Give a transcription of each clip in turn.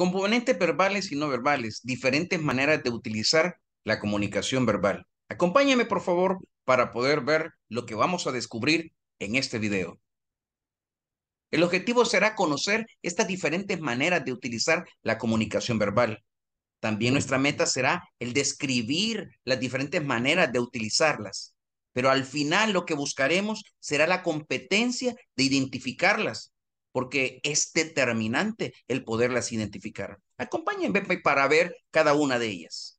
Componentes verbales y no verbales, diferentes maneras de utilizar la comunicación verbal. Acompáñame, por favor, para poder ver lo que vamos a descubrir en este video. El objetivo será conocer estas diferentes maneras de utilizar la comunicación verbal. También nuestra meta será el describir las diferentes maneras de utilizarlas. Pero al final lo que buscaremos será la competencia de identificarlas porque es determinante el poderlas identificar. Acompáñenme para ver cada una de ellas.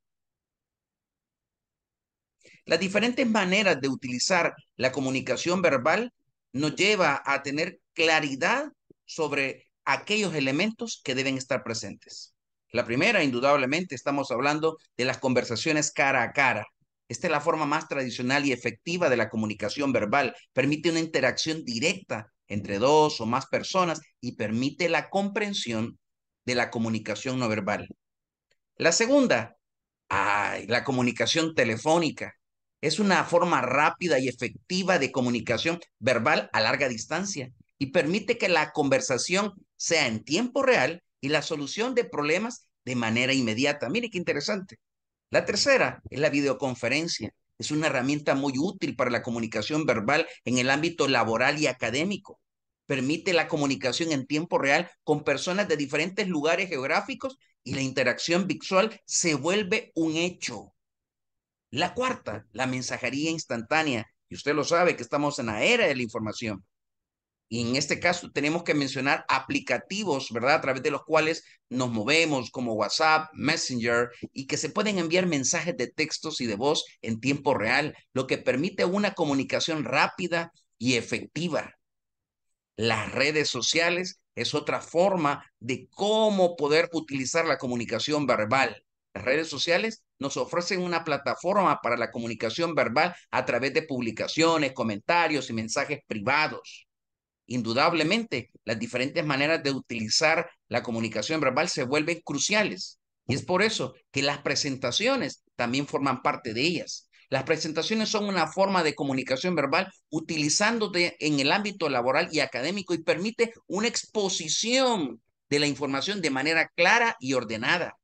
Las diferentes maneras de utilizar la comunicación verbal nos lleva a tener claridad sobre aquellos elementos que deben estar presentes. La primera, indudablemente, estamos hablando de las conversaciones cara a cara. Esta es la forma más tradicional y efectiva de la comunicación verbal. Permite una interacción directa entre dos o más personas y permite la comprensión de la comunicación no verbal. La segunda, la comunicación telefónica. Es una forma rápida y efectiva de comunicación verbal a larga distancia y permite que la conversación sea en tiempo real y la solución de problemas de manera inmediata. Mire qué interesante. La tercera es la videoconferencia. Es una herramienta muy útil para la comunicación verbal en el ámbito laboral y académico permite la comunicación en tiempo real con personas de diferentes lugares geográficos y la interacción visual se vuelve un hecho. La cuarta, la mensajería instantánea. Y usted lo sabe que estamos en la era de la información. Y en este caso tenemos que mencionar aplicativos, ¿verdad? A través de los cuales nos movemos, como WhatsApp, Messenger, y que se pueden enviar mensajes de textos y de voz en tiempo real, lo que permite una comunicación rápida y efectiva. Las redes sociales es otra forma de cómo poder utilizar la comunicación verbal. Las redes sociales nos ofrecen una plataforma para la comunicación verbal a través de publicaciones, comentarios y mensajes privados. Indudablemente, las diferentes maneras de utilizar la comunicación verbal se vuelven cruciales. Y es por eso que las presentaciones también forman parte de ellas. Las presentaciones son una forma de comunicación verbal utilizándote en el ámbito laboral y académico y permite una exposición de la información de manera clara y ordenada.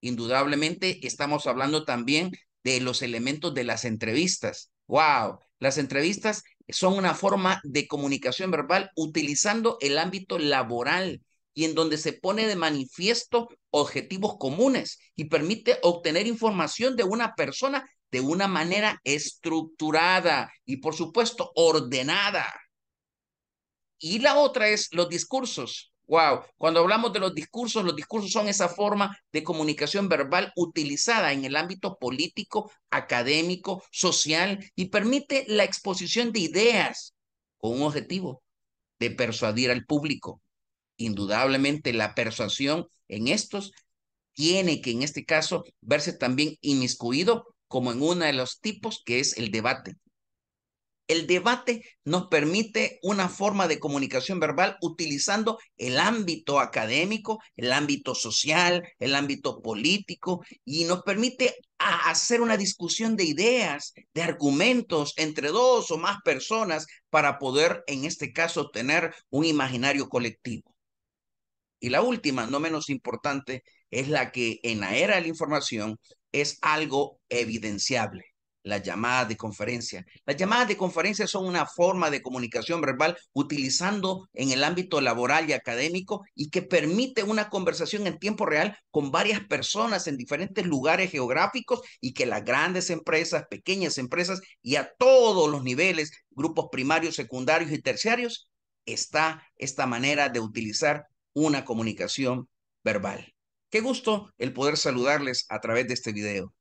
Indudablemente estamos hablando también de los elementos de las entrevistas. ¡Wow! Las entrevistas son una forma de comunicación verbal utilizando el ámbito laboral y en donde se pone de manifiesto objetivos comunes y permite obtener información de una persona de una manera estructurada y por supuesto ordenada. Y la otra es los discursos. Wow, cuando hablamos de los discursos, los discursos son esa forma de comunicación verbal utilizada en el ámbito político, académico, social y permite la exposición de ideas con un objetivo de persuadir al público. Indudablemente la persuasión en estos tiene que en este caso verse también inmiscuido como en uno de los tipos que es el debate. El debate nos permite una forma de comunicación verbal utilizando el ámbito académico, el ámbito social, el ámbito político y nos permite hacer una discusión de ideas, de argumentos entre dos o más personas para poder, en este caso, tener un imaginario colectivo. Y la última, no menos importante, es la que en la era de la información es algo evidenciable. Las llamadas de conferencia. Las llamadas de conferencia son una forma de comunicación verbal utilizando en el ámbito laboral y académico y que permite una conversación en tiempo real con varias personas en diferentes lugares geográficos y que las grandes empresas, pequeñas empresas y a todos los niveles, grupos primarios, secundarios y terciarios, está esta manera de utilizar una comunicación verbal. Qué gusto el poder saludarles a través de este video.